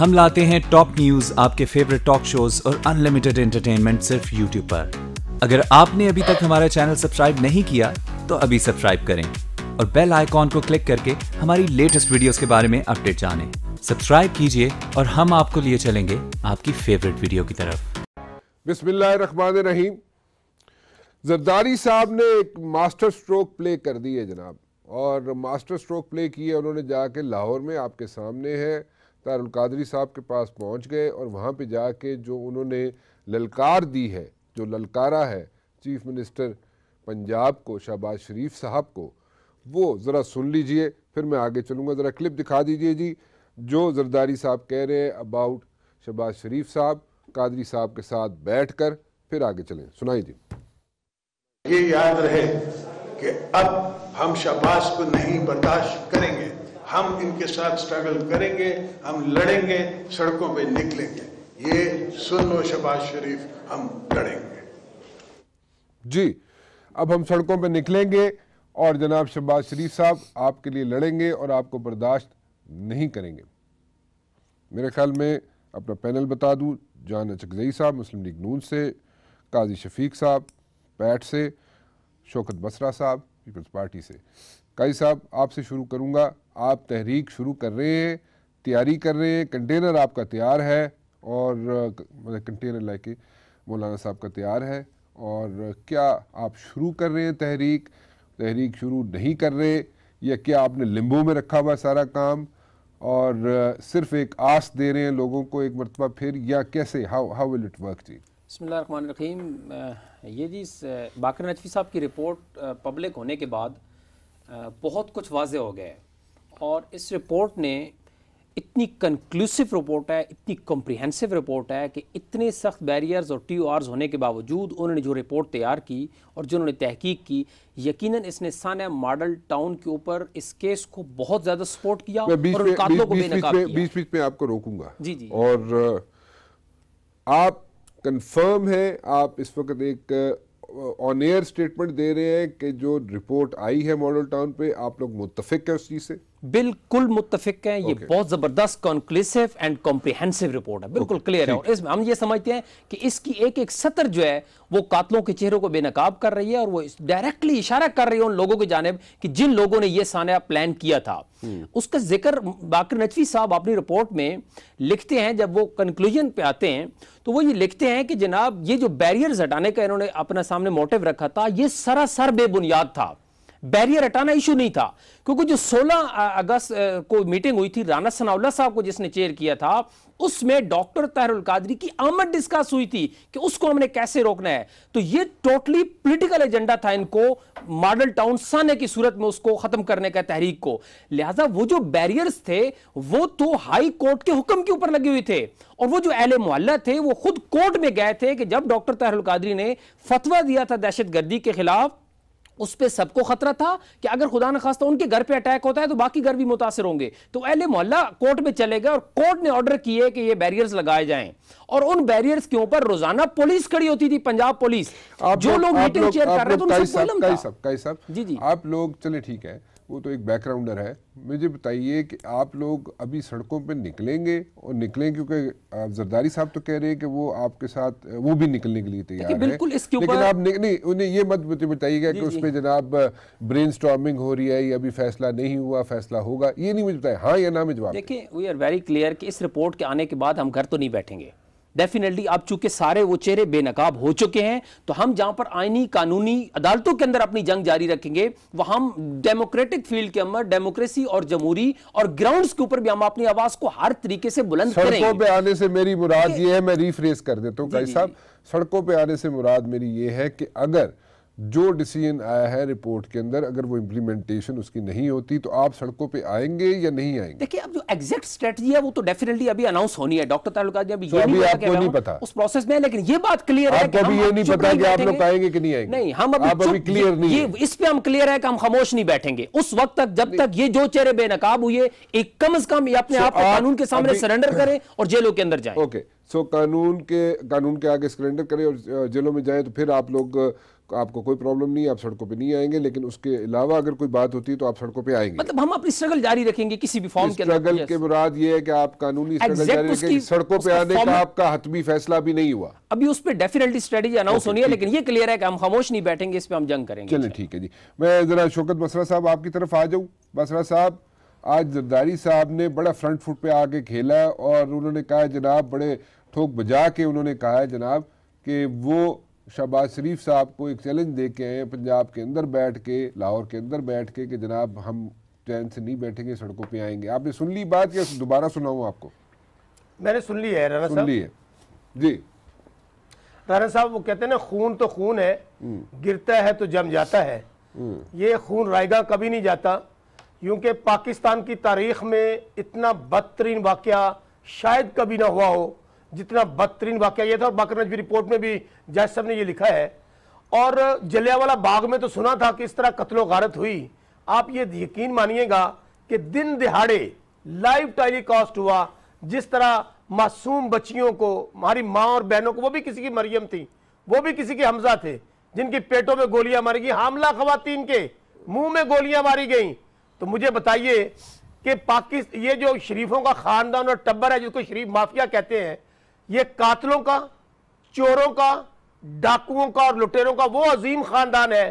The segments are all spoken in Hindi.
हम लाते हैं टॉप न्यूज आपके फेवरेट टॉक शोज और अनलिमिटेड एंटरटेनमेंट सिर्फ यूट्यूब पर अगर आपने अभी तक हमारा चैनल सब्सक्राइब नहीं किया तो अभी सब्सक्राइब करें और बेल आइकॉन को क्लिक करके हमारी लेटेस्ट वीडियोस के बारे में अपडेट जानें। सब्सक्राइब कीजिए और हम आपको लिए चलेंगे आपकी फेवरेट वीडियो की तरफ बिस्मिल्लाहमान रहीम जरदारी साहब ने एक मास्टर स्ट्रोक प्ले कर दी है जनाब और मास्टर स्ट्रोक प्ले किए उन्होंने जाके लाहौर में आपके सामने है तारुलकादरी साहब के पास पहुंच गए और वहाँ पे जाके जो उन्होंने ललकार दी है जो ललकारा है चीफ मिनिस्टर पंजाब को शहबाज शरीफ साहब को वो ज़रा सुन लीजिए फिर मैं आगे चलूँगा ज़रा क्लिप दिखा दीजिए जी जो जरदारी साहब कह रहे हैं अबाउट शहबाज शरीफ साहब कादरी साहब के साथ बैठ कर फिर आगे चलें सुनाई जी ये याद रहे कि अब हम शहबाज को नहीं बर्दाश्त करेंगे हम इनके साथ स्ट्रगल करेंगे हम लड़ेंगे सड़कों पे निकलेंगे ये सुन लो शबाज शरीफ हम लड़ेंगे जी अब हम सड़कों पे निकलेंगे और जनाब शबाज शरीफ साहब आपके लिए लड़ेंगे और आपको बर्दाश्त नहीं करेंगे मेरे ख्याल में अपना पैनल बता दूं जान चकजई साहब मुस्लिम लीग नून से काजी शफीक साहब पैट से शौकत बसरा साहब पीपल्स पार्टी से काजी साहब आपसे शुरू करूँगा आप तहरीक शुरू कर रहे हैं तैयारी कर रहे हैं कंटेनर आपका तैयार है और मतलब कंटेनर लाके मौलाना साहब का तैयार है और क्या आप शुरू कर रहे हैं तहरीक तहरीक शुरू नहीं कर रहे या क्या आपने लिम्बो में रखा हुआ सारा काम और सिर्फ एक आस दे रहे हैं लोगों को एक मरतबा फिर या कैसे how how will it work जी बसमिल रहीम ये जी बाकर नजफी साहब की रिपोर्ट पब्लिक होने के बाद बहुत कुछ वाज हो गया है और इस रिपोर्ट ने इतनी कंक्लूसिव रिपोर्ट है इतनी कॉम्प्रिहेंसिव रिपोर्ट है कि इतने सख्त बैरियर्स और टी आर्स होने के बावजूद उन्होंने जो रिपोर्ट तैयार की और जो उन्होंने तहकीक की यकीनन इसने सान्या मॉडल टाउन के ऊपर इस केस को बहुत ज़्यादा सपोर्ट किया बीच बीच में आपको रोकूंगा जी जी और आप कन्फर्म है आप इस वक्त एक ऑन एयर स्टेटमेंट दे रहे हैं कि जो रिपोर्ट आई है मॉडल टाउन पे आप लोग मुतफिक हैं उस चीज़ से बिल्कुल मुतफिक है ये okay. बहुत ज़बरदस्त कॉन्क्लेसिव एंड कॉम्प्रिहेंसिव रिपोर्ट है बिल्कुल क्लियर okay. है और इसमें हम ये समझते हैं कि इसकी एक एक सतर जो है वो कातलों के चेहरों को बेनकाब कर रही है और वो डायरेक्टली इशारा कर रही है उन लोगों की जानब कि जिन लोगों ने यह साना प्लान किया था हम्म। उसका जिक्र बाकर नचवी साहब अपनी रिपोर्ट में लिखते हैं जब वो कंक्लूजन पे आते हैं तो वो ये लिखते हैं कि जनाब ये जो बैरियर्स हटाने का इन्होंने अपना सामने मोटिव रखा था ये सरासर बेबुनियाद था बैरियर हटाना इशू नहीं था क्योंकि जो 16 अगस्त को मीटिंग हुई थी राना सनाउल्ला साहब को जिसने चेयर किया था उसमें डॉक्टर ताहरुल कादरी की आमद डिस्कस हुई थी कि उसको हमने कैसे रोकना है तो ये टोटली पॉलिटिकल एजेंडा था इनको मॉडल टाउन साने की सूरत में उसको खत्म करने का तहरीक को लिहाजा वो जो बैरियर्स थे वो तो हाई कोर्ट के हुक्म के ऊपर लगे हुए थे और वो जो एहले मोहल्ला थे वो खुद कोर्ट में गए थे कि जब डॉक्टर ताहरुल कादरी ने फतवा दिया था दहशतगर्दी के खिलाफ उस पर सबको खतरा था कि अगर खुदा न खास्ता उनके घर पे अटैक होता है तो बाकी घर भी मुतासर होंगे तो अहले मोहल्ला कोर्ट में चले गए और कोर्ट ने ऑर्डर किए कि ये बैरियर्स लगाए जाएं और उन बैरियर्स के ऊपर रोजाना पुलिस खड़ी होती थी पंजाब पुलिस जो लोग मीटिंग चेयर कर रहे थे आप लोग चले ठीक है वो तो एक बैकग्राउंडर है मुझे बताइए कि आप लोग अभी सड़कों पे निकलेंगे और निकलें क्योंकि जरदारी साहब तो कह रहे हैं कि वो आपके साथ वो भी निकलने के लिए तैयार है बिल्कुल इसके लेकिन आप निक, नहीं उन्हें ये मत मुझे बताइएगा कि उस पर जनाब ब्रेन हो रही है अभी फैसला नहीं हुआ फैसला होगा ये नहीं मुझे बताया हाँ या ना में जवाब देखिए वी आर वेरी क्लियर कि इस रिपोर्ट के आने के बाद हम घर तो नहीं बैठेंगे डेफिनेटली अब चूंकि सारे वो चेहरे बेनकाब हो चुके हैं तो हम जहां पर आईनी कानूनी अदालतों के अंदर अपनी जंग जारी रखेंगे वहां हम डेमोक्रेटिक फील्ड के अंदर डेमोक्रेसी और जमहूरी और ग्राउंड के ऊपर भी हम अपनी आवाज को हर तरीके से बुलंद सड़कों पे आने से मेरी मुराद ये है मैं रिफ्रेस कर देता हूँ साहब सड़कों पे आने से मुराद मेरी ये है कि अगर जो डिसीजन आया है रिपोर्ट के अंदर अगर वो इम्प्लीमेंटेशन उसकी नहीं होती तो आप सड़कों पे आएंगे या नहीं आएंगे देखिए अब जो एग्जैक्ट स्ट्रेटजी है वो तो डेफिनेटली अभी अनाउंस होनी है डॉक्टर तालुका जी अभी तो ये अभी नहीं आपको नहीं पता उस प्रोसेस में लेकिन ये बात क्लियर है अभी ये नहीं पता कि आप लोग आएंगे कि नहीं आएंगे नहीं हम अभी क्लियर नहीं इस पर हम क्लियर है कि हम खामोश नहीं बैठेंगे उस वक्त तक जब तक ये जो चेहरे बेनकाब हुए एक कम अज कम अपने आप कानून के सामने सरेंडर करें और जेलों के अंदर जाए ओके सो कानून के कानून के आगे सरेंडर करें और जेलों में जाए तो फिर आप लोग आपको कोई प्रॉब्लम नहीं आप सड़कों पे नहीं आएंगे लेकिन उसके अलावा अगर कोई बात होती है तो आप सड़कों पे आएंगे मतलब हम अपनी स्ट्रगल जारी रखेंगे किसी भी फॉर्म के स्ट्रगल के मुराद ये है कि आप कानूनी स्ट्रगल जारी रखेंगे सड़कों पे आने का आपका हतमी फैसला भी नहीं हुआ अभी उस पर डेफिनेटली स्ट्रेटेजी अनाउंस होनी है लेकिन ये क्लियर है कि हम खामोश नहीं बैठेंगे इस पर हम जंग करेंगे चलिए अच्छा। ठीक है जी मैं जरा शौकत बसरा साहब आपकी तरफ आ जाऊँ बसरा साहब आज जरदारी साहब ने बड़ा फ्रंट फुट पे आके खेला और उन्होंने कहा जनाब बड़े ठोक बजा के उन्होंने कहा जनाब कि वो शहबाज शरीफ साहब को एक चैलेंज दे के आए पंजाब के अंदर बैठ के लाहौर के अंदर बैठ के कि जनाब हम चैन से नहीं बैठेंगे सड़कों पे आएंगे आपने सुन ली बात या दोबारा सुनाऊँ आपको मैंने सुन ली है राना सुन ली है जी राना साहब वो कहते हैं ना खून तो खून है हम्म। गिरता है तो जम जाता है हम्म। ये खून रायगा कभी नहीं जाता क्योंकि पाकिस्तान की तारीख में इतना बदतरीन वाक़ शायद कभी ना हुआ हो जितना बदतरीन वाक्य यह था और बाकर नजवी रिपोर्ट में भी जज साहब ने ये लिखा है और जलियावाला बाग में तो सुना था कि इस तरह कत्लो गारत हुई आप ये यकीन मानिएगा कि दिन दिहाड़े लाइव टेलीकास्ट हुआ जिस तरह मासूम बच्चियों को हमारी माँ और बहनों को वो भी किसी की मरियम थी वो भी किसी के हमजा थे जिनके पेटों में गोलियां मारी गई हमला खवतिन के मुंह में गोलियां मारी गई तो मुझे बताइए कि पाकिस्तान ये जो शरीफों का खानदान और टब्बर है जिसको शरीफ माफिया कहते हैं ये कातलों का चोरों का डाकुओं का और लुटेरों का वो अजीम खानदान है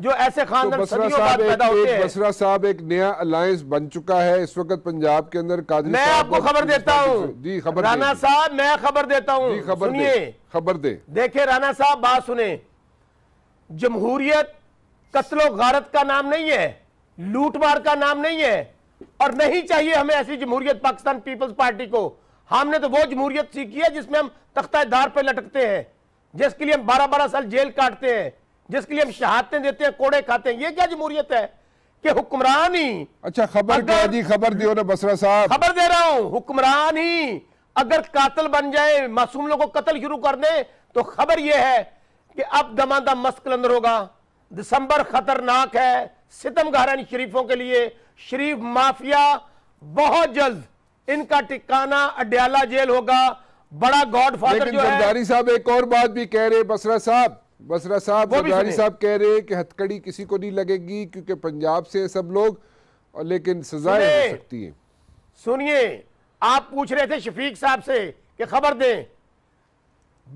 जो ऐसे तो खानदान तो सदियों बाद पैदा होते हैं बसरा साहब एक नया अलायंस बन चुका है इस वक्त पंजाब के अंदर कादरी मैं आपको खबर देता हूँ जी खबर राणा साहब मैं खबर देता हूँ खबर सुनिए खबर दे देखिये राणा साहब बात सुने जमहूरियत कतलो गारत का नाम नहीं है लूटमार का नाम नहीं है और नहीं चाहिए हमें ऐसी जमहूरियत पाकिस्तान पीपल्स पार्टी को हमने तो वो जमहूरियत सीखी है जिसमें हम तख्ता दार पर लटकते हैं जिसके लिए हम बारह बारह साल जेल काटते हैं जिसके लिए हम शहादतें देते हैं कोड़े खाते हैं ये क्या जमहूरियत है कि हुक्मरान ही अच्छा खबर खबर दियो ना बसरा साहब खबर दे रहा हूं हुक्मरान ही अगर कातल बन जाए मासूम लोगों को कत्ल शुरू कर दे तो खबर यह है कि अब मस्कल अंदर होगा दिसंबर खतरनाक है सितम गहरा शरीफों के लिए शरीफ माफिया बहुत जल्द इनका टिकाना अड्याला जेल होगा बड़ा गॉड फादर जो है साहब एक और बात भी कह रहे बसरा साहब बसरा साहब साहब कह रहे हैं कि हथकड़ी किसी को नहीं लगेगी क्योंकि पंजाब से सब लोग और लेकिन सजाएं हो सकती है सुनिए आप पूछ रहे थे शफीक साहब से कि खबर दें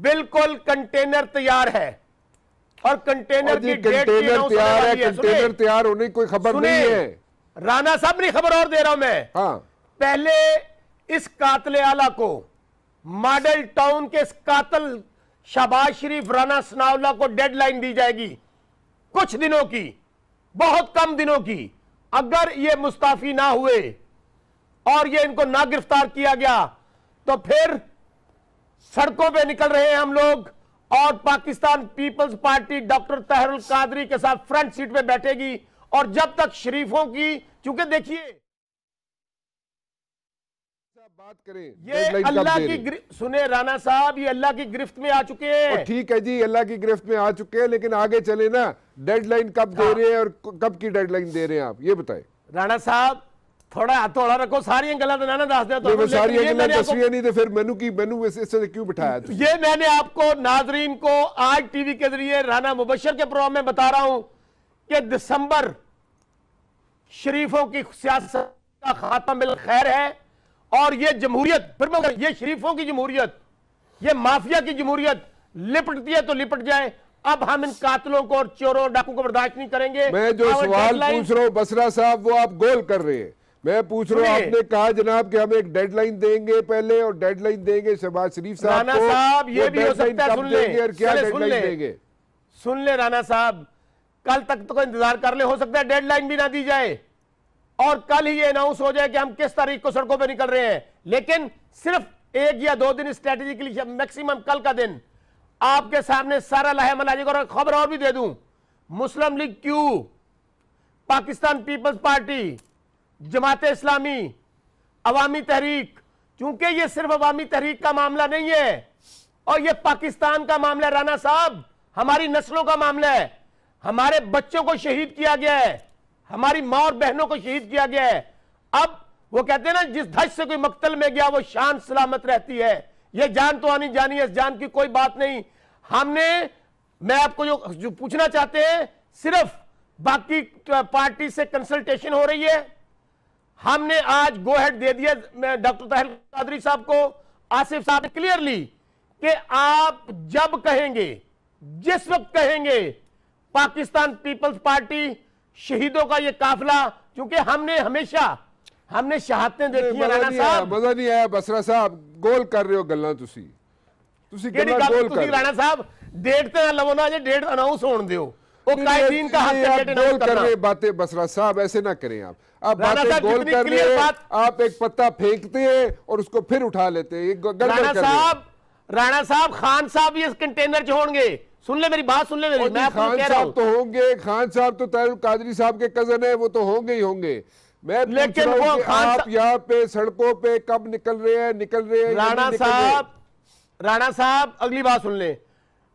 बिल्कुल कंटेनर तैयार है और कंटेनर की कंटेनर तैयार है कंटेनर तैयार होने की कोई खबर नहीं है राणा साहब नहीं खबर और दे रहा हूं मैं हाँ पहले इस कातले आला को मॉडल टाउन के इस कातल शहबाज शरीफ राना सनावला को डेडलाइन दी जाएगी कुछ दिनों की बहुत कम दिनों की अगर ये मुस्ताफी ना हुए और ये इनको ना गिरफ्तार किया गया तो फिर सड़कों पे निकल रहे हैं हम लोग और पाकिस्तान पीपल्स पार्टी डॉक्टर तहरुल कादरी के साथ फ्रंट सीट पे बैठेगी और जब तक शरीफों की चूंकि देखिए बात करें ये अल्लाह की सुने राणा साहब ये अल्लाह की गिरफ्त में आ चुके हैं ठीक है जी अल्लाह की गिरफ्त में आ चुके हैं लेकिन आगे चले ना डेडलाइन कब दे हाँ। रहे हैं और कब की डेडलाइन दे रहे हैं आप ये बताए राणा साहब थोड़ा ਹੱਥੋੜਾ तो तो क्यों आज टीवी के जरिए राना मुबशर के प्रोग्राम में बता रहा हूं शरीफों की खैर है और ये जमहूरियत फिर मैं ये शरीफों की जमहूरियत ये माफिया की जमहूरियत लिपटती है तो लिपट जाए अब हम इन कातलों को और चोरों डाकू को बर्दाश्त नहीं करेंगे मैं जो सवाल पूछ रहा हूँ बसरा साहब वो आप गोल कर रहे हैं मैं पूछ रहा हूँ आपने कहा जनाब कि हम एक डेडलाइन देंगे पहले और डेडलाइन देंगे शहबाज शरीफ साहब राणा साहब ये भी हो सकता है सुन ले क्या डेडलाइन देंगे सुन ले राणा साहब कल तक तो इंतजार कर ले हो सकता है डेडलाइन भी ना दी जाए और कल ही ये अनाउंस हो जाए कि हम किस तारीख को सड़कों पर निकल रहे हैं लेकिन सिर्फ एक या दो दिन स्ट्रेटेजिकली मैक्सिमम कल का दिन आपके सामने सारा लहमल आ जाएगा और खबर और भी दे दूं मुस्लिम लीग क्यू पाकिस्तान पीपल्स पार्टी जमात इस्लामी अवामी तहरीक क्योंकि ये सिर्फ अवामी तहरीक का मामला नहीं है और ये पाकिस्तान का मामला है राना साहब हमारी नस्लों का मामला है हमारे बच्चों को शहीद किया गया है हमारी माँ और बहनों को शहीद किया गया है अब वो कहते हैं ना जिस धज से कोई मकतल में गया वो शांत सलामत रहती है ये जान तो आनी जानी है इस जान की कोई बात नहीं हमने मैं आपको जो जो पूछना चाहते हैं सिर्फ बाकी पार्टी से कंसल्टेशन हो रही है हमने आज गो हेड दे दिया डॉक्टर तहल कादरी साहब को आसिफ साहब ने क्लियरली कि आप जब कहेंगे जिस वक्त कहेंगे पाकिस्तान पीपल्स पार्टी शहीदों का ये काफिला क्योंकि हमने हमेशा हमने शहादतें देखी है राणा साहब मजा नहीं आया बसरा साहब गोल कर रहे हो गल्ला तुसी ਤੁਸੀਂ ਤੁਸੀਂ ਗੱਲਾਂ ਗੋਲ ਕਰ ਰਾਣਾ ਸਾਹਿਬ ਡੇਟ ਤੇ ਲਵੋ ਨਾ ਜੇ ਡੇਟ ਅਨਾਉਂਸ ਹੋਣ ਦਿਓ ਉਹ ਕਾਇਦੀਨ ਦਾ ਹੱਕ ਹੈ गोल कर रहे बातें बसरा साहब ऐसे ना करें आप आप बातें गोल कर रहे हैं आप एक पत्ता फेंकते हैं और उसको फिर उठा लेते हैं गड़बड़ कर राणा साहब राणा साहब खान साहब ये कंटेनर 'ਚ ਹੋਣਗੇ सुन ले मेरी बात सुन ले मेरी मैं खान साहब तो होंगे खान साहब तो तारुल कादरी साहब के कजन है वो तो होंगे ही होंगे मैं लेकिन वो खान आप यहाँ पे सड़कों पे कब निकल रहे हैं निकल रहे हैं राणा साहब राणा साहब अगली बात सुन ले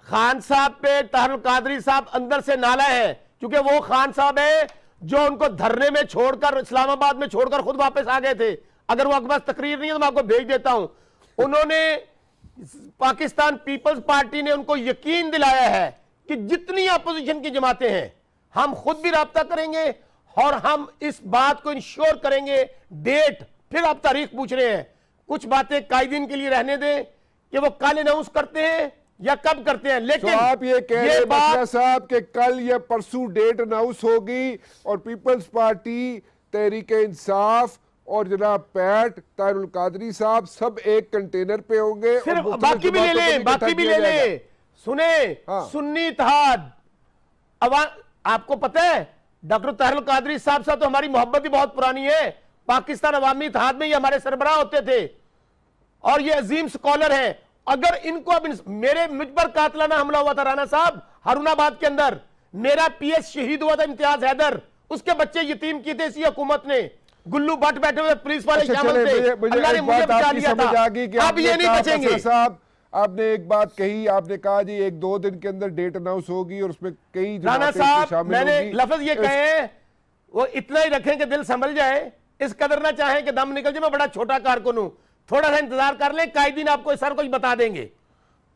खान साहब पे तारुल कादरी साहब अंदर से नाला है क्योंकि वो खान साहब है जो उनको धरने में छोड़कर इस्लामाबाद में छोड़कर खुद वापस आ गए थे अगर वो अकबर तकरीर नहीं है तो मैं आपको भेज देता हूं उन्होंने पाकिस्तान पीपल्स पार्टी ने उनको यकीन दिलाया है कि जितनी अपोजिशन की जमातें हैं हम खुद भी रहा करेंगे और हम इस बात को इंश्योर करेंगे डेट फिर आप तारीख पूछ रहे हैं कुछ बातें कायदीन के लिए रहने दें कि वो कल अनाउंस करते हैं या कब करते हैं लेकिन तो आप ये कह रहे हैं साहब कि कल या परसों डेट अनाउंस होगी और पीपल्स पार्टी तहरीक इंसाफ और जनाब पैट तारुल कादरी साहब सब एक कंटेनर पे होंगे सिर्फ बाकी भी ले लें बाकी भी ले लें सुने हाँ। सुन्नी इतिहाद आपको पता है डॉक्टर तारुल कादरी साहब साहब तो हमारी मोहब्बत ही बहुत पुरानी है पाकिस्तान अवामी इतिहाद में ये हमारे सरबराह होते थे और ये अजीम स्कॉलर है अगर इनको अब मेरे मुझ पर कातलाना हमला हुआ था राणा साहब हरुणाबाद के अंदर मेरा पीएस शहीद हुआ था इम्तियाज हैदर उसके बच्चे यतीम किए थे इसी हुकूमत ने गुल्लू बट बैठे हुए पुलिस वाले अच्छा, आप ये नहीं बचेंगे साहब आपने एक बात कही आपने कहा जी एक दो दिन के अंदर डेट अनाउंस होगी और उसमें कई राणा साहब मैंने लफज ये कहे वो इतना ही रखें कि दिल संभल जाए इस कदर ना चाहे कि दम निकल जाए मैं बड़ा छोटा कारकुन हूं थोड़ा सा इंतजार कर ले कई दिन आपको सर कुछ बता देंगे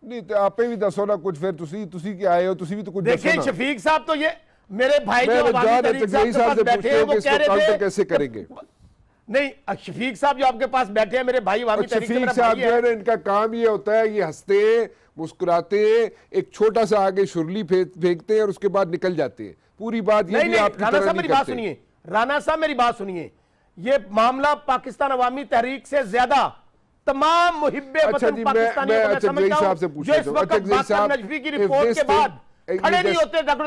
नहीं तो आपे भी दसो ना कुछ फिर तुसी तुसी के आए हो तुसी भी तो कुछ देखिए शफीक साहब तो ये मेरे भाई जो तो साहब बैठे हैं वो कह रहे थे कैसे करेंगे नहीं शफीक साहब जो आपके पास बैठे हैं मेरे भाई वामी शफीक साहब जो है ना इनका काम ये होता है ये हंसते हैं मुस्कुराते हैं एक छोटा सा आगे शुरली फेंकते हैं और उसके बाद निकल जाते हैं पूरी बात ये नहीं, नहीं, आपकी राना साहब मेरी बात सुनिए राणा साहब मेरी बात सुनिए ये मामला पाकिस्तान अवामी तहरीक से ज्यादा तमाम मुहिब अच्छा जी मैं, मैं अच्छा साहब से पूछ रहा हूँ तो अच्छा की रिपोर्ट के बाद खड़े नहीं होते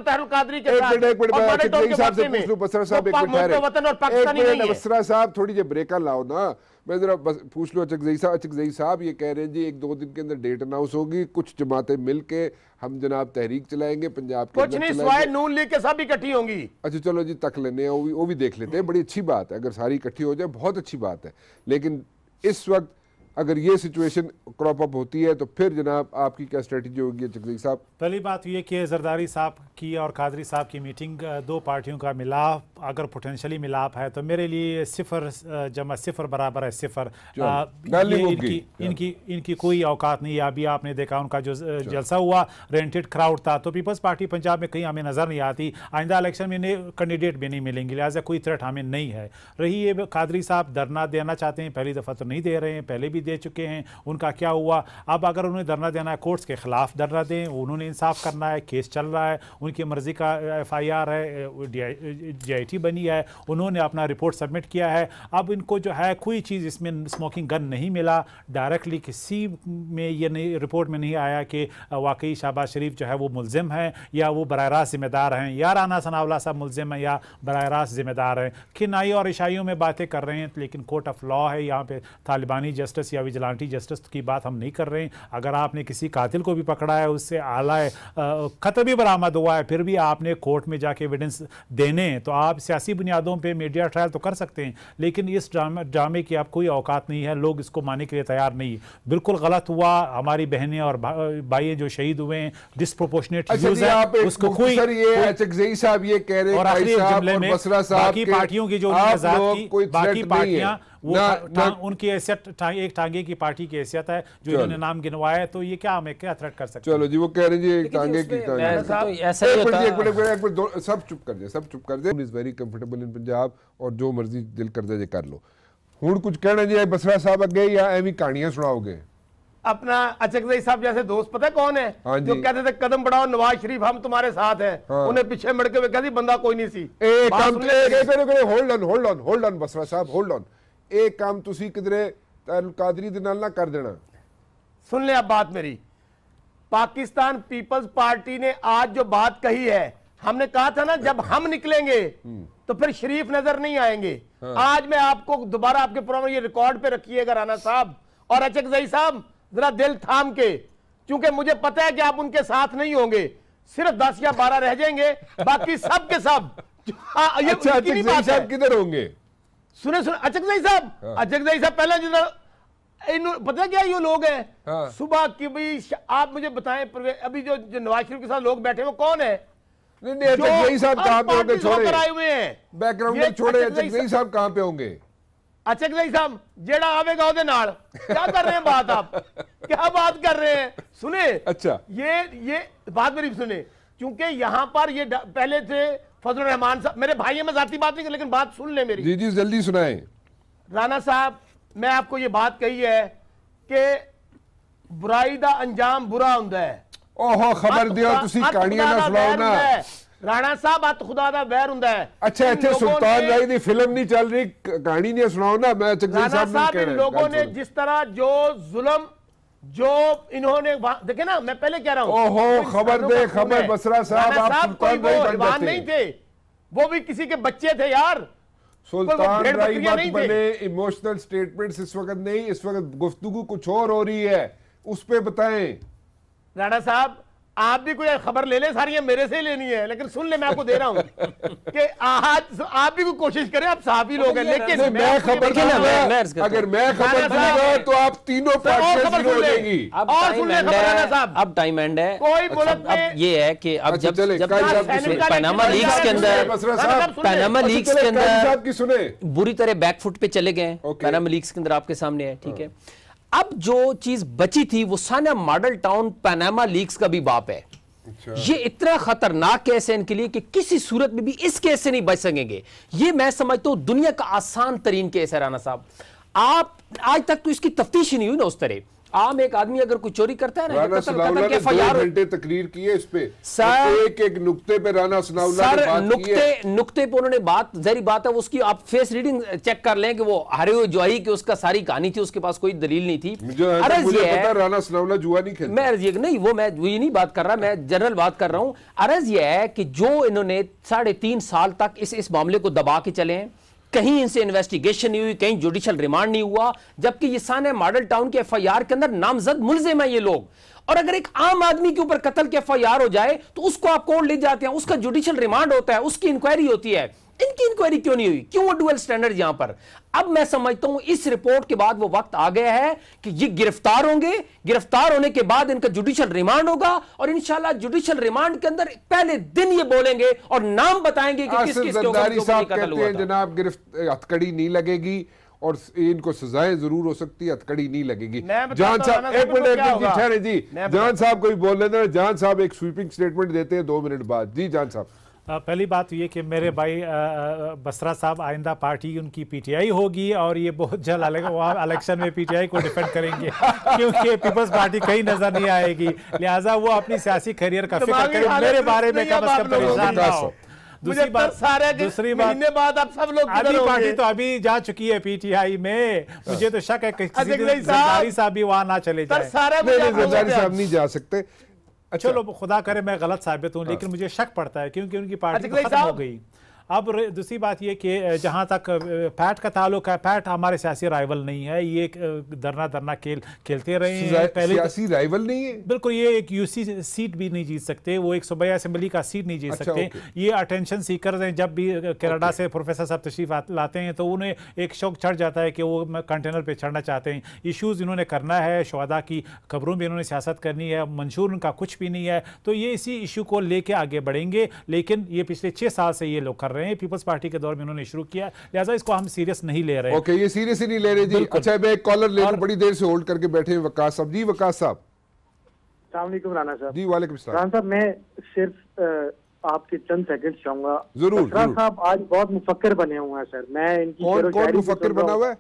डेट अनाउंस तो होगी कुछ जमाते मिल के हम जनाब तहरीक चलाएंगे पंजाब कुछ नहीं के सब इकट्ठी होंगी अच्छा चलो जी तक लेने वो भी देख लेते हैं बड़ी अच्छी बात है अगर सारी इकट्ठी हो जाए बहुत अच्छी बात है लेकिन इस वक्त अगर ये सिचुएशन क्रॉप अप होती है तो फिर जनाब आपकी क्या स्ट्रेटजी होगी जगदीश साहब पहली बात तो ये कि जरदारी साहब की और कादरी साहब की मीटिंग दो पार्टियों का मिलाप अगर पोटेंशली मिलाप है तो मेरे लिए सिफर जमा सिफर बराबर है सिफर आ, इनकी इनकी इनकी कोई औकात नहीं है अभी आपने देखा उनका जो जलसा हुआ रेंटेड क्राउड था तो पीपल्स पार्टी पंजाब में कहीं हमें नज़र नहीं आती आइंदा इलेक्शन में इन्हें कैंडिडेट भी नहीं मिलेंगे लिहाजा कोई थ्रेट हमें नहीं है रही ये कादरी साहब धरना देना चाहते हैं पहली दफ़ा तो नहीं दे रहे हैं पहले भी दे चुके हैं उनका क्या हुआ अब अगर उन्हें धरना देना है कोर्ट्स के ख़िलाफ़ धरना दें उन्होंने इंसाफ करना है केस चल रहा है उनकी मर्ज़ी का एफ आई आर है टी बनी है उन्होंने अपना रिपोर्ट सबमिट किया है अब इनको जो है कोई चीज़ इसमें स्मोकिंग गन नहीं मिला डायरेक्टली किसी में ये नहीं रिपोर्ट में नहीं आया कि वाकई शहबाज शरीफ जो है वो मुलजिम हैं या वो बर रास्त ज़िम्मेदार हैं या राना सनावला साहब मुलजिम हैं या बर रास्त ज़िम्मेदार हैं खिनाई और ईशाइयों में बातें कर रहे हैं लेकिन कोर्ट ऑफ लॉ है यहाँ पे तालिबानी जस्टिस या विजिलांटी जस्टिस की बात हम नहीं कर रहे हैं अगर आपने किसी कातिल को भी पकड़ा है उससे आला है ख़त भी बरामद हुआ है फिर भी आपने कोर्ट में जाके एविडेंस देने तो आप सियासी बुनियादों पर मीडिया ट्रायल तो कर सकते हैं लेकिन इस ड्रामे ड्रामे की आप कोई औकात नहीं है लोग इसको मानने के लिए तैयार नहीं बिल्कुल गलत हुआ हमारी बहनें और भाई जो शहीद हुए हैं डिस्प्रोपोर्शनेट यूज है बाकी पार्टियों की जो वो ना, ना, उनकी हैसियत टांग, एक टांगे की पार्टी की हैसियत है जो इन्होंने नाम गिनवाया है तो ये क्या हमें क्या थ्रेट कर सकते चलो जी वो कह रहे जी एक टांगे की तो सब चुप कर दे सब चुप कर दे is very comfortable in Punjab और जो मर्जी दिल कर दे कर लो हूँ कुछ कहना जी बसरा साहब अगे या एवं कहानियां सुनाओगे अपना अचकजई साहब जैसे दोस्त पता कौन है हाँ जो कहते थे कदम बढ़ाओ नवाज शरीफ हम तुम्हारे साथ हैं हाँ। उन्हें पीछे मड़के हुए कहती बंदा कोई नहीं सी hold on hold on hold on Basra साहब होल्ड ऑन ये काम तुम ਕਿਧਰੇ कादरी के ना कर देना सुन लिया बात मेरी पाकिस्तान पीपल्स पार्टी ने आज जो बात कही है हमने कहा था ना जब हम निकलेंगे हम्म। तो फिर शरीफ नजर नहीं आएंगे हाँ। आज मैं आपको दोबारा आपके प्रोग्राम ये रिकॉर्ड पे रखिएगा राना साहब और अचक जई साहब जरा दिल थाम के क्योंकि मुझे पता है कि आप उनके साथ नहीं होंगे सिर्फ दस या बारह रह जाएंगे बाकी सब के सब आ, ये अच्छा, अच्छा, किधर होंगे सुने सुने अचक जाई साहब हाँ। अचक जाई साहब पहला जो पता क्या ये लोग हैं हाँ। सुबह की भी आप मुझे बताएं अभी जो जो नवाज शरीफ के साथ लोग बैठे वो कौन है बैकग्राउंड छोड़े अचकजई साहब कहां पे होंगे अचक जाई साहब जेड़ा आवेगा ओदे नाल क्या कर रहे हैं बात आप क्या बात कर रहे हैं सुने अच्छा ये ये बात मेरी सुने क्योंकि यहाँ पर ये पहले से फजल रहमान साहब मेरे भाई में जाती बात नहीं लेकिन बात सुन ले मेरी जी जी जल्दी सुनाए राणा साहब मैं आपको ये बात कही है कि बुराई का अंजाम बुरा होंगे खबर राणा साहब आत खुदा दा वैर हुंदा है अच्छा अच्छा सुल्तान राई दी फिल्म नहीं चल रही कहानी नहीं सुनाओ ना मैं चकदी साहब ने लोगों ने जिस तरह जो जुल्म जो इन्होंने देखे ना मैं पहले कह रहा हूं ओहो खबर दे खबर बसरा साहब आप कोई वो इवान नहीं थे वो भी किसी के बच्चे थे यार सुल्तान राई मत बने इमोशनल स्टेटमेंट्स इस वक्त नहीं इस वक्त गुफ्तगु कुछ और हो रही है उस पर बताएं राणा साहब आप भी कोई खबर ले लें सारी मेरे से ही लेनी है लेकिन सुन ले मैं आपको दे रहा हूँ आप भी कोई कोशिश करें आप साहब ही लोग हैं लेकिन मैं, खबर अगर मैं खबर तो आप तीनों तो अब टाइम एंड है कोई अच्छा, मुल्क ये है कि अब अच्छा, जब पैनामा अच्छा, लीग के अंदर पैनामा लीग के अंदर बुरी तरह बैकफुट पे चले गए पैनामा लीग के अंदर आपके सामने है ठीक हाँ। है अब जो चीज बची थी वो साना मॉडल टाउन पैनामा लीक्स का भी बाप है अच्छा। ये इतना खतरनाक केस है इनके लिए कि किसी सूरत में भी इस केस से नहीं बच सकेंगे ये मैं समझता हूं दुनिया का आसान तरीन केस है राना साहब आप आज तक तो इसकी तफ्तीश ही नहीं हुई ना उस तरह आम एक आदमी अगर कोई चोरी करता है ना तो घंटे तकरीर की है इस पे सर तो एक एक नुक्ते पे राना सनाउल्ला सर नुक्ते नुक्ते पे उन्होंने बात जहरी बात है उसकी आप फेस रीडिंग चेक कर लें कि वो हरे हुए जुआई की उसका सारी कहानी थी उसके पास कोई दलील नहीं थी अर्ज मुझे पता राना सनाउल्ला जुआ नहीं खेल मैं अर्ज ये नहीं वो मैं ये नहीं बात कर रहा मैं जनरल बात कर रहा हूँ अर्ज यह है कि जो इन्होंने साढ़े साल तक इस इस मामले को दबा के चले हैं कहीं इनसे इन्वेस्टिगेशन नहीं हुई कहीं जुडिशियल रिमांड नहीं हुआ जबकि ये सारे मॉडल टाउन के एफआईआर के अंदर नामजद मुलजिम है ये लोग और अगर एक आम आदमी के ऊपर कत्ल के एफआईआर हो जाए तो उसको आप कोर्ट ले जाते हैं उसका जुडिशियल रिमांड होता है उसकी इंक्वायरी होती है इनकी इंक्वायरी क्यों नहीं हुई क्यों वो डुअल स्टैंडर्ड यहां पर अब मैं समझता हूं इस रिपोर्ट के बाद वो वक्त आ गया है कि ये गिरफ्तार होंगे गिरफ्तार होने के बाद इनका जुडिशियल रिमांड होगा और इंशाल्लाह जुडिशियल रिमांड के अंदर पहले दिन ये बोलेंगे और नाम बताएंगे कि किस किस के जनाब गिरफ्त हथकड़ी नहीं लगेगी और इनको सजाएं जरूर हो सकती है हथकड़ी नहीं लगेगी जान साहब एक मिनट ठहरे जी जान साहब कोई बोल लेते हैं जान साहब एक स्वीपिंग स्टेटमेंट देते हैं दो मिनट बाद जी जान साहब पहली बात तो ये कि मेरे भाई बसरा साहब आइंदा पार्टी उनकी पीटीआई होगी और ये बहुत जल्द अलग वहाँ इलेक्शन में पीटीआई को डिफेंड करेंगे क्योंकि पीपल्स पार्टी कहीं नजर नहीं आएगी लिहाजा वो अपनी सियासी करियर का फिक्र करें मेरे बारे में कम से कम दूसरी बात सारे दूसरी बात बाद आप सब लोग पार्टी तो अभी जा चुकी है पीटीआई में मुझे तो शक है कि अच्छा, साहब भी वहां ना चले जाए सारे साहब नहीं जा सकते अच्छा। चलो खुदा करे मैं गलत साबित हूँ लेकिन मुझे शक पड़ता है क्योंकि उनकी अच्छा, पार्टी तो खत्म हो गई अब दूसरी बात ये कि जहाँ तक पैट का ताल्लुक है पैट हमारे सियासी राइवल नहीं है ये धरना धरना खेल खेलते रहे हैं पहले तो- सियासी राइवल नहीं है बिल्कुल ये एक यूसी सीट भी नहीं जीत सकते वो एक सूबाई असम्बली का सीट नहीं जीत अच्छा, सकते ये अटेंशन सीकर्स हैं जब भी कैनाडा से प्रोफेसर साहब तशरीफ लाते हैं तो उन्हें एक शौक चढ़ जाता है कि वो कंटेनर पर चढ़ना चाहते हैं इशूज़ इन्होंने करना है शहदा की खबरों में इन्होंने सियासत करनी है मंशूर उनका कुछ भी नहीं है तो ये इसी इशू को लेके आगे बढ़ेंगे लेकिन ये पिछले छः साल से ये लोग कर रहे रहे हैं पीपल्स पार्टी के दौर में उन्होंने शुरू किया लिहाजा इसको हम सीरियस नहीं ले रहे ओके ये सीरियस ही नहीं ले रहे जी अच्छा मैं कॉलर ले और... बड़ी देर से होल्ड करके बैठे हैं वकास साहब जी वकास साहब राना साहब जी वाले साहब मैं सिर्फ आपके चंद सेकंड चाहूंगा जरूर साहब आज बहुत मुफक्र बने हुए हैं सर मैं इनकी कौन कौन मुफक्र बना हुआ है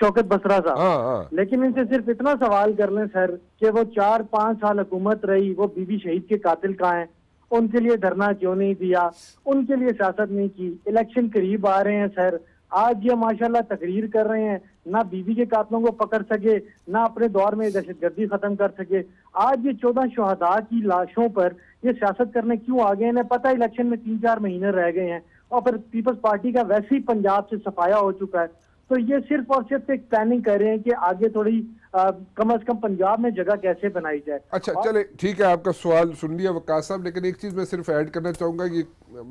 शौकत बसरा साहब हाँ, हाँ। लेकिन इनसे सिर्फ इतना सवाल कर लें सर कि वो चार पांच साल हुकूमत रही वो बीबी शहीद के कातिल कहा है उनके लिए धरना क्यों नहीं दिया उनके लिए सियासत नहीं की इलेक्शन करीब आ रहे हैं सर आज ये माशाल्लाह तकरीर कर रहे हैं ना बीबी के कातलों को पकड़ सके ना अपने दौर में दहशतगर्दी खत्म कर सके आज ये चौदह शहदा की लाशों पर ये सियासत करने क्यों आ गए इन्हें पता इलेक्शन में तीन चार महीने रह गए हैं और फिर पीपल्स पार्टी का वैसे ही पंजाब से सफाया हो चुका है तो ये सिर्फ और सिर्फ एक प्लानिंग कर रहे हैं कि आगे थोड़ी कम अज कम पंजाब में जगह कैसे बनाई जाए अच्छा और... चले ठीक है आपका सवाल सुन लिया वकास साहब लेकिन एक चीज़ मैं सिर्फ ऐड करना चाहूँगा कि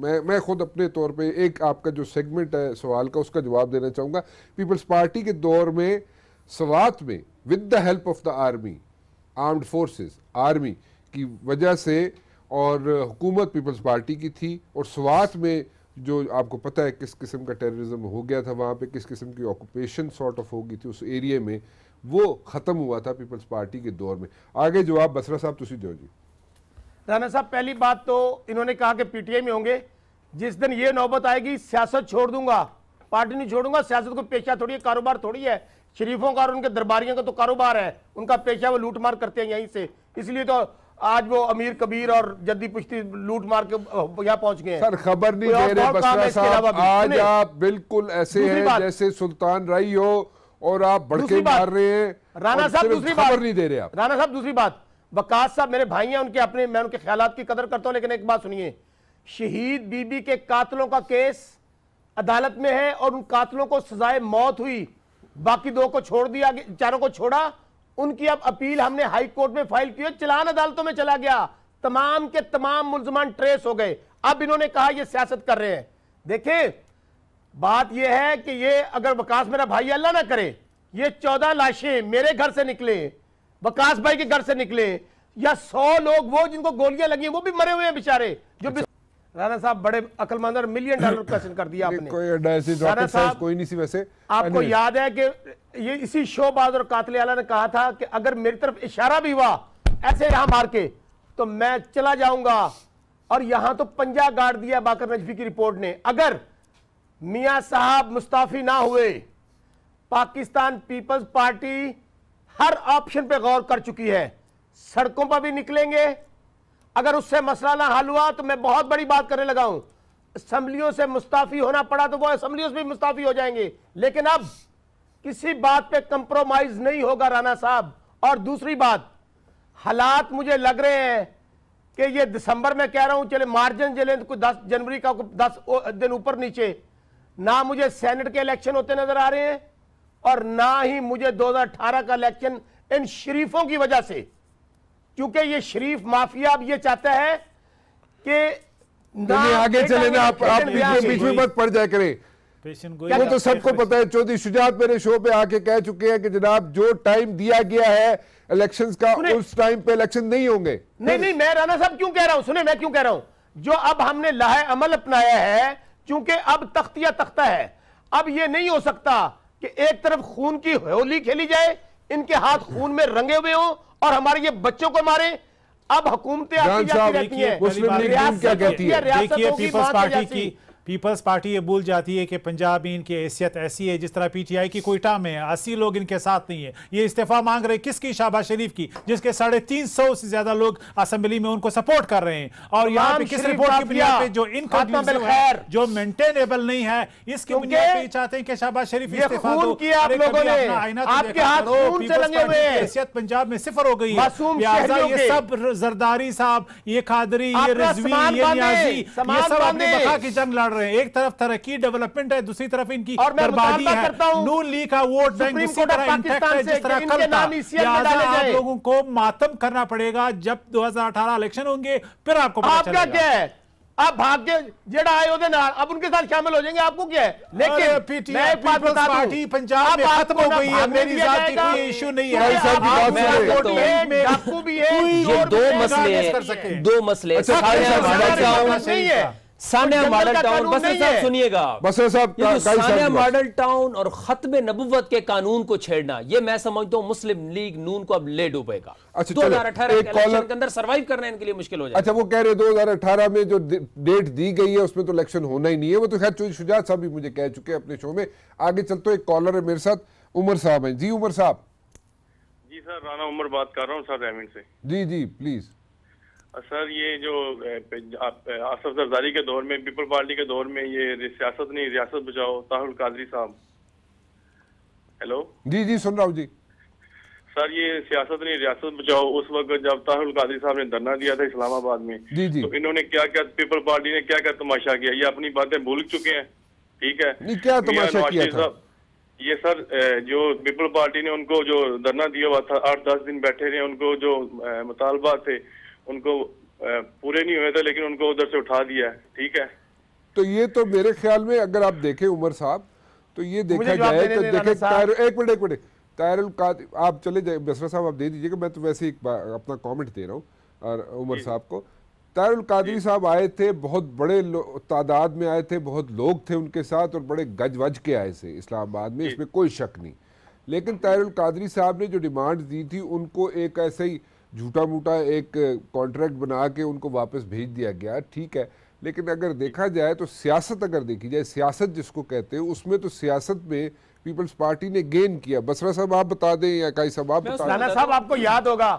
मैं मैं खुद अपने तौर पे एक आपका जो सेगमेंट है सवाल का उसका जवाब देना चाहूँगा पीपल्स पार्टी के दौर में सवात में with the help of the army armed forces army की वजह से और हुकूमत पीपल्स पार्टी की थी और स्वात में जो आपको पता है किस किस्म का टेररिज्म हो गया था वहाँ पे किस किस्म की ऑक्यूपेशन सॉर्ट ऑफ होगी थी उस एरिए में वो ख़त्म हुआ था पीपल्स पार्टी के दौर में आगे जवाब बसरा साहब तुम दो जी राना साहब पहली बात तो इन्होंने कहा कि पीटीआई में होंगे जिस दिन ये नौबत आएगी सियासत छोड़ दूंगा पार्टी नहीं छोड़ूंगा सियासत को पेशा थोड़ी है कारोबार थोड़ी है शरीफों का और उनके दरबारियों का तो कारोबार है उनका पेशा वो लूट मार करते हैं यहीं से इसलिए तो आज वो अमीर कबीर और जद्दी पुश्ती लूट मार के यहाँ पहुंच गए सर खबर नहीं दे रहे बसरा साहब आज आप बिल्कुल ऐसे हैं जैसे सुल्तान राई हो और आप बड़के मार रहे हैं राणा साहब दूसरी बात नहीं दे रहे आप राणा साहब दूसरी बात वकास साहब मेरे भाई हैं उनके अपने मैं उनके ख्याल की कदर करता हूं लेकिन एक बात सुनिए शहीद बीबी के कातलों का केस अदालत में है और उन कातलों को सजाए मौत हुई बाकी दो को छोड़ दिया चारों को छोड़ा उनकी अब अपील हमने हाई कोर्ट में फाइल की चलान अदालतों में चला गया तमाम के तमाम मुलजमान ट्रेस हो गए अब इन्होंने कहा ये सियासत कर रहे हैं देखें बात यह है कि ये अगर वकास मेरा भाई अल्लाह ना करे ये चौदह लाशें मेरे घर से निकले वकास भाई के घर से निकले या सौ लोग वो जिनको गोलियां लगी वो भी मरे हुए हैं बेचारे जो अच्छा। राणा साहब बड़े अकलमंद और मिलियन डॉलर क्वेश्चन कर दिया आपने कोई तो राणा साहब कोई नहीं सी वैसे आपको याद है कि ये इसी शोबाज और कातले आला ने कहा था कि अगर मेरी तरफ इशारा भी हुआ ऐसे यहां मार के तो मैं चला जाऊंगा और यहां तो पंजा गाड़ दिया बाकर नजफी की रिपोर्ट ने अगर मियाँ साहब मुस्ताफ़ी ना हुए पाकिस्तान पीपल्स पार्टी हर ऑप्शन पे गौर कर चुकी है सड़कों पर भी निकलेंगे अगर उससे मसला ना हल हुआ तो मैं बहुत बड़ी बात करने लगा हूं असम्बलियों से मुस्ताफ़ी होना पड़ा तो वो असम्बलियों से भी मुस्ताफ़ी हो जाएंगे लेकिन अब किसी बात पे कंप्रोमाइज नहीं होगा राणा साहब और दूसरी बात हालात मुझे लग रहे हैं कि ये दिसंबर में कह रहा हूं चले मार्जिन चले तो कुछ दस जनवरी का दस दिन ऊपर नीचे ना मुझे सेनेट के इलेक्शन होते नजर आ रहे हैं और ना ही मुझे 2018 का इलेक्शन इन शरीफों की वजह से क्योंकि ये शरीफ माफिया अब ये चाहता है कि आगे चले ना आप आप बीच में बीच में मत पड़ जाए करें वो तो सबको पता है चौधरी शुजात मेरे शो पे आके कह चुके हैं कि जनाब जो टाइम दिया गया है इलेक्शंस का उस टाइम पे इलेक्शन नहीं होंगे नहीं नहीं मैं राना साहब क्यों कह रहा हूँ सुने मैं क्यों कह रहा हूँ जो अब हमने लाह अमल अपनाया है क्योंकि अब तख्तिया तख्ता है अब यह नहीं हो सकता कि एक तरफ खून की होली खेली जाए इनके हाथ खून में रंगे हुए हों और हमारे ये बच्चों को मारे अब हुकूमतें आती जाती रहती हैं मुस्लिम लीग क्या कहती है देखिए पीपल्स पार्टी की पीपल्स पार्टी ये भूल जाती है कि पंजाब में इनकी हैसियत ऐसी है जिस तरह पीटीआई की कोयटा में है अस्सी लोग इनके साथ नहीं है ये इस्तीफा मांग रहे किसकी शाहबाज शरीफ की जिसके साढ़े तीन सौ से ज्यादा लोग असम्बली में उनको सपोर्ट कर रहे हैं और यहाँ पे किस रिपोर्ट की बुनियाद पे जो इनकम्प्लीट है जो मेंटेनेबल नहीं है इसकी बुनियाद पे चाहते हैं कि शाहबाज शरीफ इस्तीफा दो तो पंजाब में सिफर हो गई है सब जरदारी साहब ये खादरी ये रिजवी ये न्याजी ये सब अपने बखा की जंग लड़ बढ़ रहे हैं एक तरफ तरक्की डेवलपमेंट है दूसरी तरफ इनकी और मैं बर्बादी है नून लीग का वोट बैंक उसी तरह इंटैक्ट है लोगों को मातम करना पड़ेगा जब 2018 इलेक्शन होंगे फिर आपको आपका क्या है आप भाग्य जेड़ा आए होते ना अब उनके साथ शामिल हो जाएंगे आपको क्या है लेकिन पार्टी पंजाब में खत्म हो गई है मेरी जाति कोई इशू नहीं है आपको भी है दो मसले दो अच्छा, मसले नहीं है सानिया मॉडल टाउन बसर सुनिएगा बसर सानिया मॉडल टाउन और खत्म नबूवत के कानून को छेड़ना ये मैं समझता हूँ मुस्लिम लीग नून को अब ले डूबेगा अच्छा, दो हजार अठारह के अंदर सर्वाइव करना इनके लिए मुश्किल हो जाए अच्छा वो कह रहे दो हजार अठारह में जो डेट दी गई है उसमें तो इलेक्शन होना ही नहीं है वो तो खैर शुजात साहब भी मुझे कह चुके हैं अपने शो में आगे चलते एक कॉलर है मेरे साथ उमर साहब है जी उमर साहब जी सर राना उमर बात कर रहा हूँ सर एमिन से जी जी प्लीज़ सर ये जो आसफ जरदारी के दौर में पीपल पार्टी के दौर में ये सियासत नहीं रियासत बचाओ ताहुल कादरी साहब हेलो जी जी सुन रहा हूँ जी सर ये सियासत नहीं रियासत बचाओ उस वक्त जब ताहुल कादरी साहब ने धरना दिया था इस्लामाबाद में जी जी तो इन्होंने क्या क्या पीपल पार्टी ने क्या क्या तमाशा किया ये अपनी बातें भूल चुके हैं ठीक है क्या तो तमाशा किया था ये सर जो पीपल पार्टी ने उनको जो धरना दिया हुआ था आठ दस दिन बैठे रहे उनको जो मुतालबा थे उनको पूरे नहीं हुए थे लेकिन उनको उधर से उठा दिया है ठीक है तो ये तो मेरे ख्याल में अगर आप देखें उमर साहब तो ये देखा जाए तो देखे एक मिनट एक मिनट तायरुल काद आप चले जाए बसरा साहब आप दे दीजिएगा मैं तो वैसे ही अपना कमेंट दे रहा हूँ और उमर साहब को तायरुल कादरी साहब आए थे बहुत बड़े तादाद में आए थे बहुत लोग थे उनके साथ और बड़े गज वज के आए थे इस्लामाबाद में इसमें कोई शक नहीं लेकिन तायरुल कादरी साहब ने जो डिमांड दी थी उनको एक ऐसे ही झूठा मूठा एक कॉन्ट्रैक्ट बना के उनको वापस भेज दिया गया ठीक है लेकिन अगर देखा जाए तो सियासत अगर देखी जाए सियासत जिसको कहते हैं उसमें तो सियासत में पीपल्स पार्टी ने गेन किया बसरा साहब आप बता दें या काई साहब आप बता दें साहब आपको याद होगा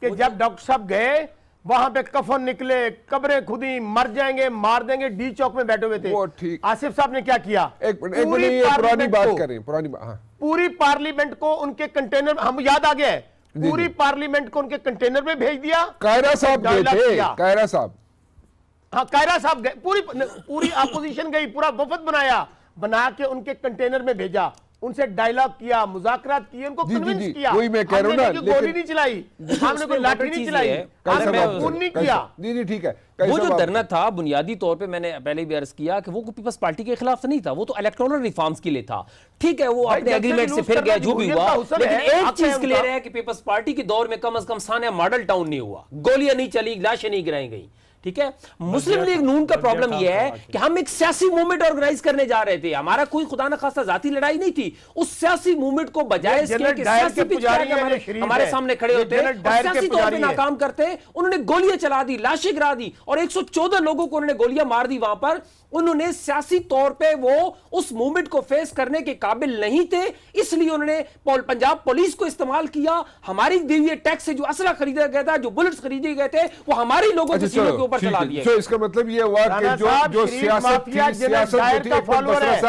कि जब डॉक्टर साहब गए वहां पे कफन निकले कब्रें खुदी मर जाएंगे मार देंगे डी चौक में बैठे हुए थे वो ठीक आसिफ साहब ने क्या किया एक मिनट पुरानी बात करें पुरानी बात हाँ। पूरी पार्लियामेंट को उनके कंटेनर हम याद आ गया है पूरी पार्लियामेंट को उनके कंटेनर में भेज दिया कायरा साहब गए थे कायरा साहब हाँ कायरा साहब गए पूरी पूरी अपोजिशन गई पूरा वफद बनाया बना के उनके कंटेनर में भेजा उनसे डायलॉग किया मुजाकरात किए उनको कन्विंस किया वही मैं कह रहा हूँ गोली नहीं चलाई हमने कोई लाठी नहीं चलाई हमने खून नहीं किया जी जी ठीक है वो जो धरना था बुनियादी तौर पे मैंने पहले भी अर्ज किया कि वो पीपल्स पार्टी के खिलाफ नहीं था वो तो इलेक्ट्रॉनल रिफॉर्म्स के लिए था ठीक है वो अपने एग्रीमेंट से फिर गया जो भी हुआ लेकिन एक चीज क्लियर है कि पीपल्स पार्टी के दौर में कम अज कम सानिया मॉडल टाउन नहीं हुआ गोलियां नहीं चली लाशें नहीं गिराई गई ठीक है मुस्लिम लीग नून का प्रॉब्लम यह है कि हम एक सियासी मूवमेंट ऑर्गेनाइज करने जा रहे थे हमारा कोई खुदा न खासा जाती लड़ाई नहीं थी उस सियासी मूवमेंट को बजाय हमारे सामने खड़े होते नाकाम करते उन्होंने गोलियां चला दी लाशें गिरा दी और एक लोगों को उन्होंने गोलियां मार दी वहां पर उन्होंने सियासी तौर पे वो उस मूवमेंट को फेस करने के काबिल नहीं थे इसलिए उन्होंने पंजाब पुलिस को इस्तेमाल किया हमारी दिव्य टैक्स से जो असला खरीदा गया था जो बुलेट्स खरीदे गए थे वो हमारे लोगों के अच्छा, सीनों के ऊपर चला दिए तो इसका मतलब ये हुआ कि जो जो सियासत थी सियासत जो फॉलोअर है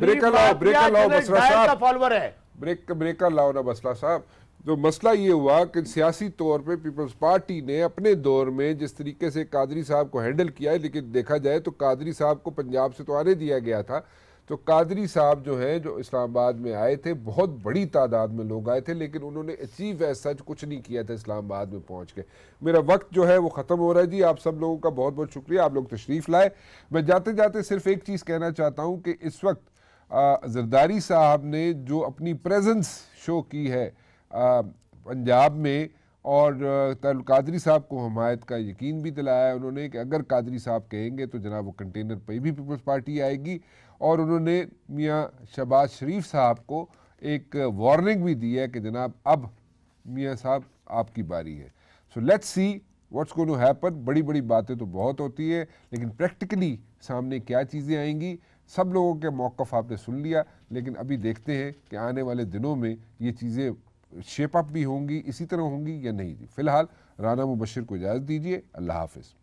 ब्रेकर लाओ ब्रेकर लाओ बसरा साहब ब्रेक ब्रेकर लाओ ना बसरा साहब तो मसला ये हुआ कि सियासी तौर पे पीपल्स पार्टी ने अपने दौर में जिस तरीके से कादरी साहब को हैंडल किया है लेकिन देखा जाए तो कादरी साहब को पंजाब से तो आने दिया गया था तो कादरी साहब जो हैं जो इस्लामाबाद में आए थे बहुत बड़ी तादाद में लोग आए थे लेकिन उन्होंने अचीव एज सच कुछ नहीं किया था इस्लामाबाद में पहुंच के मेरा वक्त जो है वो ख़त्म हो रहा है जी आप सब लोगों का बहुत बहुत शुक्रिया आप लोग तशरीफ़ लाए मैं जाते जाते सिर्फ एक चीज़ कहना चाहता हूँ कि इस वक्त जरदारी साहब ने जो अपनी प्रेजेंस शो की है पंजाब में और कादरी साहब को हमायत का यकीन भी दिलाया उन्होंने कि अगर कादरी साहब कहेंगे तो जनाब वो कंटेनर पर भी पीपल्स पार्टी आएगी और उन्होंने मियाँ शबाज शरीफ साहब को एक वार्निंग भी दी है कि जनाब अब मियाँ साहब आपकी बारी है so let's see what's going to happen बड़ी बड़ी बातें तो बहुत होती है लेकिन प्रैक्टिकली सामने क्या चीज़ें आएंगी सब लोगों के मौक़ आपने सुन लिया लेकिन अभी देखते हैं कि आने वाले दिनों में ये चीज़ें शेप अप भी होंगी इसी तरह होंगी या नहीं जी फिलहाल राना मुबशर को इजाज़त दीजिए अल्लाह हाफिज़